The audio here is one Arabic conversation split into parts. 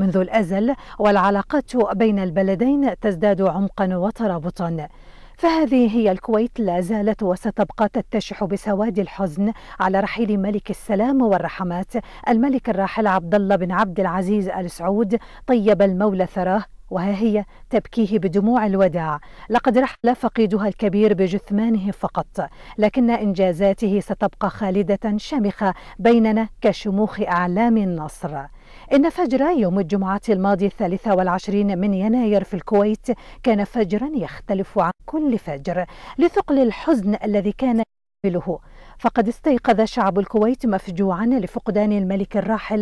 منذ الأزل والعلاقات بين البلدين تزداد عمقا وترابطا فهذه هي الكويت لا زالت وستبقى تتشح بسواد الحزن على رحيل ملك السلام والرحمات الملك الراحل عبد الله بن عبد العزيز ال سعود طيب المولى ثراه وها هي تبكيه بدموع الوداع لقد رحل فقيدها الكبير بجثمانه فقط لكن إنجازاته ستبقى خالدة شامخة بيننا كشموخ أعلام النصر إن فجر يوم الجمعة الماضي الثالثة والعشرين من يناير في الكويت كان فجرا يختلف عن كل فجر لثقل الحزن الذي كان يحمله فقد استيقظ شعب الكويت مفجوعا لفقدان الملك الراحل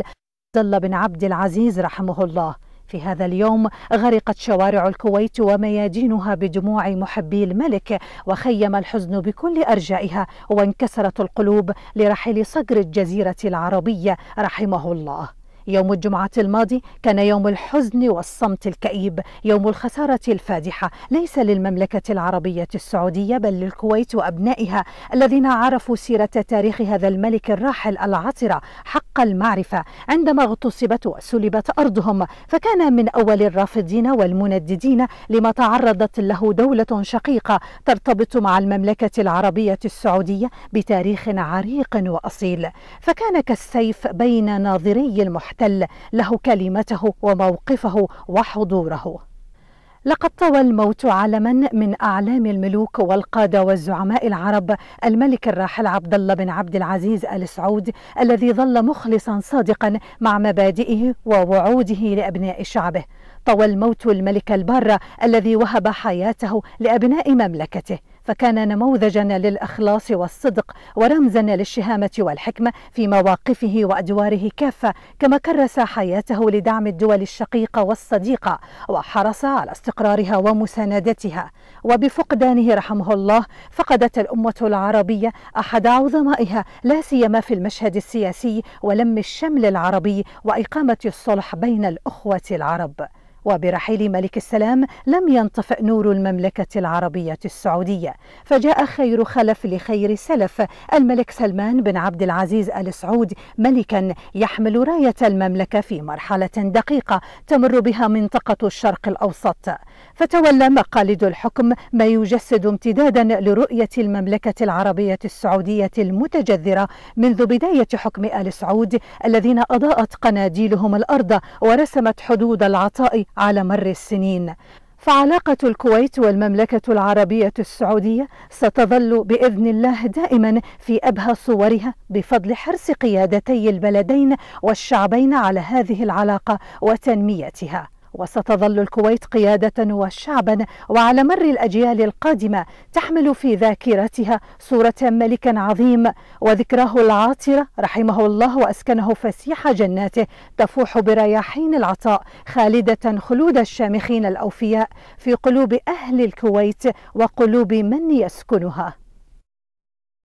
عبد الله بن عبد العزيز رحمه الله في هذا اليوم غرقت شوارع الكويت وميادينها بدموع محبي الملك وخيم الحزن بكل ارجائها وانكسرت القلوب لرحيل صقر الجزيره العربيه رحمه الله يوم الجمعة الماضي كان يوم الحزن والصمت الكئيب يوم الخسارة الفادحة ليس للمملكة العربية السعودية بل للكويت وأبنائها الذين عرفوا سيرة تاريخ هذا الملك الراحل العطرة حق المعرفة عندما اغتصبت وسلبت أرضهم فكان من أول الرافضين والمنددين لما تعرضت له دولة شقيقة ترتبط مع المملكة العربية السعودية بتاريخ عريق وأصيل فكان كالسيف بين ناظري المحتوى المحتل له كلمته وموقفه وحضوره لقد طوى الموت علما من اعلام الملوك والقاده والزعماء العرب الملك الراحل عبد الله بن عبد العزيز ال سعود الذي ظل مخلصا صادقا مع مبادئه ووعوده لابناء شعبه طوى الموت الملك البار الذي وهب حياته لابناء مملكته فكان نموذجا للأخلاص والصدق ورمزا للشهامة والحكمة في مواقفه وأدواره كافة كما كرس حياته لدعم الدول الشقيقة والصديقة وحرص على استقرارها ومساندتها وبفقدانه رحمه الله فقدت الأمة العربية أحد عظمائها لا سيما في المشهد السياسي ولم الشمل العربي وإقامة الصلح بين الأخوة العرب وبرحيل ملك السلام لم ينطفئ نور المملكة العربية السعودية فجاء خير خلف لخير سلف الملك سلمان بن عبد العزيز آل سعود ملكا يحمل راية المملكة في مرحلة دقيقة تمر بها منطقة الشرق الأوسط فتولى مقاليد الحكم ما يجسد امتدادا لرؤية المملكة العربية السعودية المتجذرة منذ بداية حكم آل سعود الذين أضاءت قناديلهم الأرض ورسمت حدود العطاء على مر السنين فعلاقة الكويت والمملكة العربية السعودية ستظل بإذن الله دائما في أبهى صورها بفضل حرص قيادتي البلدين والشعبين على هذه العلاقة وتنميتها وستظل الكويت قيادة وشعبا وعلى مر الأجيال القادمة تحمل في ذاكرتها صورة ملك عظيم وذكراه العاطرة رحمه الله وأسكنه فسيح جناته تفوح برياحين العطاء خالدة خلود الشامخين الأوفياء في قلوب أهل الكويت وقلوب من يسكنها